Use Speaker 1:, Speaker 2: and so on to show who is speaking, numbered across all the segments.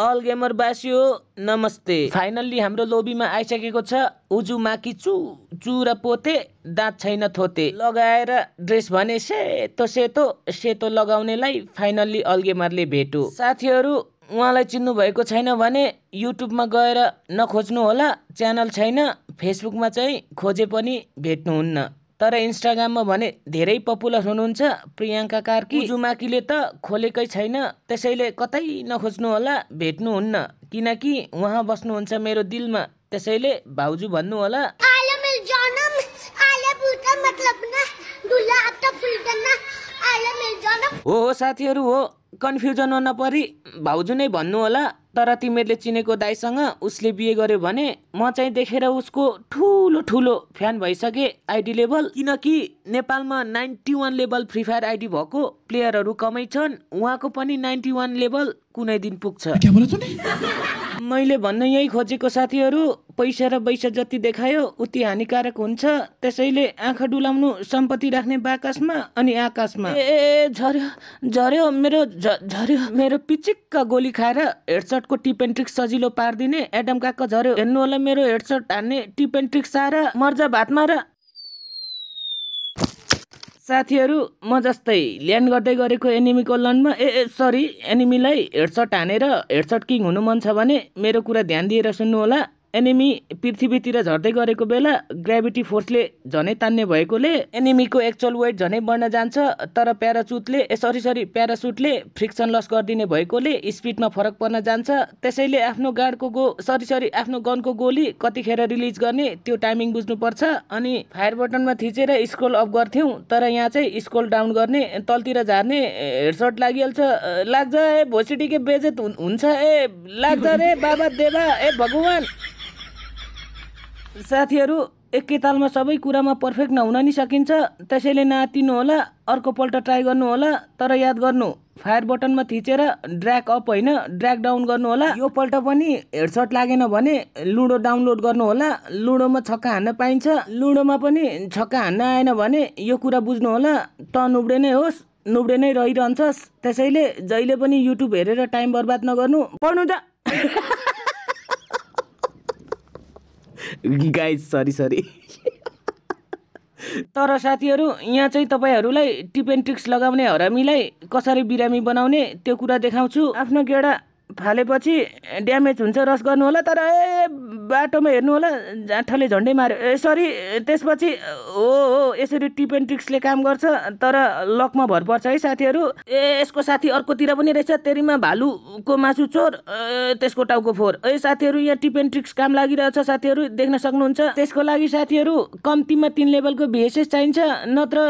Speaker 1: all gamer बासियो नमस्ते finally हाम्रो लोबीमा आइसकेको छ उजु माकी चु चु र पोते दाँत छैन थोते लगाएर ड्रेस भने सेतो सेतो सेतो लगाउनेलाई फाइनल्ली गेमरले भेटो साथीहरू उहाँलाई चिन्नु भएको छैन भने युट्युबमा गएर नखोज्नु होला च्यानल छैन फेसबुकमा चाहिँ खोजे पनि भेट्नुहुन्न तर इन्स्टाग्राममा भने धेरै पपुलर हुनुहुन्छ प्रियङ्का कार्की जुमाकीले त खोलेकै छैन त्यसैले कतै नखोज्नु होला भेट्नुहुन्न किनकि उहाँ बस्नुहुन्छ मेरो दिलमा त्यसैले भाउजू भन्नु होला हो हो साथीहरू हो कन्फ्युजन नपरी भाउजू नै भन्नु होला तर तिमीहरूले चिनेको दाईसँग उसले बिहे गर्यो भने म चाहिँ देखेर उसको ठुलो ठुलो फ्यान भइसकेँ आइडी लेभल किनकि नेपालमा ninety one level free fire ID भएको प्लेयरहरू कमै छन् उहाँको पनि नाइन्टी वान लेभल कुनै दिन पुग्छ मैले भन्न यही खोजेको साथीहरू पैसा र पैसा जति देखायो उति हानिकारक हुन्छ त्यसैले आँखा डुलाउनु सम्पत्ति राख्ने बाकसमा अनि आकाशमा ए झर्यो झर्यो मेरो झर्यो मेरो पिचिक्क गोली खाएर हेडसटको टिप एन्ड ट्रिक्स सजिलो पारिदिने एडम काका झऱ्यो हेर्नु होला मेरो हेडसट हान्ने टिप एन्ड ट्रिक्स आएर मर्जा भातमा र साथीहरू म जस्तै ल्यान्ड गर्दै गरेको एनिमीको लन्डमा ए सरी एनिमीलाई हेडसट हानेर हेडसट किङ हुनु मन छ भने मेरो कुरा ध्यान दिएर सुन्नुहोला एनिमी पृथ्वीतिर झर्दै गरेको बेला ग्राभिटी फोर्सले झनै तान्ने भएकोले एनिमीको एक्चुअल वेट झनै बढ्न जान्छ तर प्याराचुटले सरी सरी प्यारासुटले फ्रिक्सन लस गरिदिने भएकोले स्पिडमा फरक पर्न जान्छ त्यसैले आफ्नो गाडको गो सरी सरी आफ्नो गनको गोली कतिखेर रिलिज गर्ने त्यो टाइमिङ बुझ्नुपर्छ अनि फायर बटनमा थिचेर स्क्रोल अप गर्थ्यौँ तर यहाँ चाहिँ स्क्रोल डाउन गर्ने तलतिर झार्ने हेडसट लागिहाल्छ लाग्छ ए भोसिडीकै बेजेत हुन्छ ए लाग्छ रे बाबा देवा ए भगवान् साथीहरू एकैतालमा सबै कुरामा पर्फेक्ट नहुन नि सकिन्छ त्यसैले नातिनु होला अर्कोपल्ट ट्राई गर्नु होला तर याद गर्नु फायर बटनमा थिचेर ड्र्याग अप होइन ड्र्याग डाउन गर्नुहोला यो पल्ट पनि हेडसट लागेन भने लुडो डाउनलोड गर्नु होला लुडोमा छक्का हान्न पाइन्छ लुडोमा पनि छक्का हान्न आएन भने यो कुरा बुझ्नु होला त नुब्डे नै होस् नुब्रे नै रहिरहन्छस् त्यसैले जहिले पनि युट्युब हेरेर टाइम बर्बाद नगर्नु पढ्नु त गाइज सरी सरी तर साथीहरू यहाँ चाहिँ तपाईँहरूलाई टिप एन्ड ट्रिक्स लगाउने हरामीलाई कसरी बिरामी बनाउने त्यो कुरा देखाउँछु आफ्नो गेडा फालेपछि ड्यामेज हुन्छ रस गर्नु होला तर ए बाटोमा हेर्नु होला जाँठले झन्डै ए सरी त्यसपछि हो हो यसरी टिप एन्ड ट्रिक्सले काम गर्छ तर लकमा भर पर्छ है साथीहरू ए यसको साथी अर्कोतिर पनि रहेछ तेरिमा भालुको मासु चोर त्यसको टाउको फोहोर ए साथीहरू यहाँ टिप एन्ड ट्रिक्स काम लागिरहेछ साथीहरू देख्न सक्नुहुन्छ त्यसको लागि साथीहरू कम्तीमा तिन लेभलको भिएसएस चाहिन्छ नत्र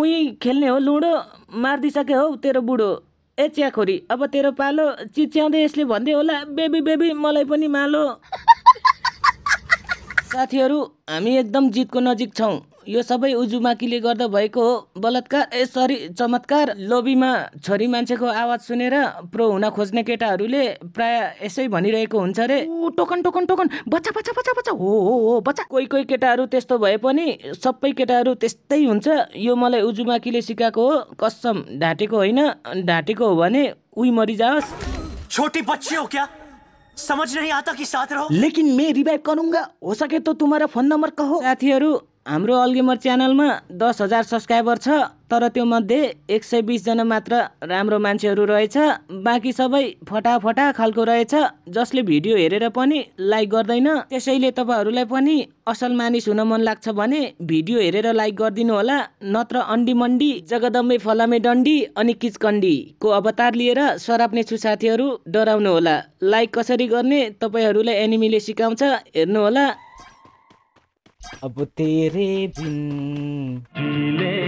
Speaker 1: उहीँ खेल्ने हो लुडो मारिदिइसके हौ तेरो बुढो ए चियाखोरी अब तेरो पालो चिच्याउँदै यसले भन्दै होला बेबी बेबी मलाई पनि मालो साथीहरू हामी एकदम जितको नजिक छौँ यो सबै उजुमाकीले गर्दा भएको हो बलात्कार ए सरी चमत्कार लोबीमा छोरी मान्छेको आवाज सुनेर प्रो हुन खोज्ने केटाहरूले प्राय यसै भनिरहेको हुन्छ रे ऊ टोकन टोकन टोकन बच्चा बच्चा बच्चा बच्चा हो हो हो बच्चा कोही कोही केटाहरू त्यस्तो भए पनि सबै केटाहरू त्यस्तै हुन्छ यो मलाई उजुमाकीले सिकाएको हो कसम ढाँटेको होइन ढाँटेको हो भने उही मरिजाओस् छोटी बच्ची हो क्या समझ नहीं आता कि साथ रहो लेकिन मैं रिवाइव करूंगा हो सके तो तुम्हारा फोन नंबर कहो साथीहरू हाम्रो अल्गेमर च्यानलमा दस हजार सब्सक्राइबर छ तर त्यो मध्ये एक सय बिसजना मात्र राम्रो मान्छेहरू रहेछ बाँकी सबै फटाफटा खालको रहेछ जसले भिडियो हेरेर पनि लाइक गर्दैन त्यसैले तपाईँहरूलाई पनि असल मानिस हुन मन लाग्छ भने भिडियो हेरेर लाइक गरिदिनु होला नत्र अन्डी मन्डी जगदम्बे फलामे डन्डी अनि किचकन्डीको अवतार लिएर सराप्ने छु साथीहरू डराउनु होला लाइक कसरी गर्ने तपाईँहरूलाई एनिमीले सिकाउँछ हेर्नुहोला अब तेरे बिन जी ले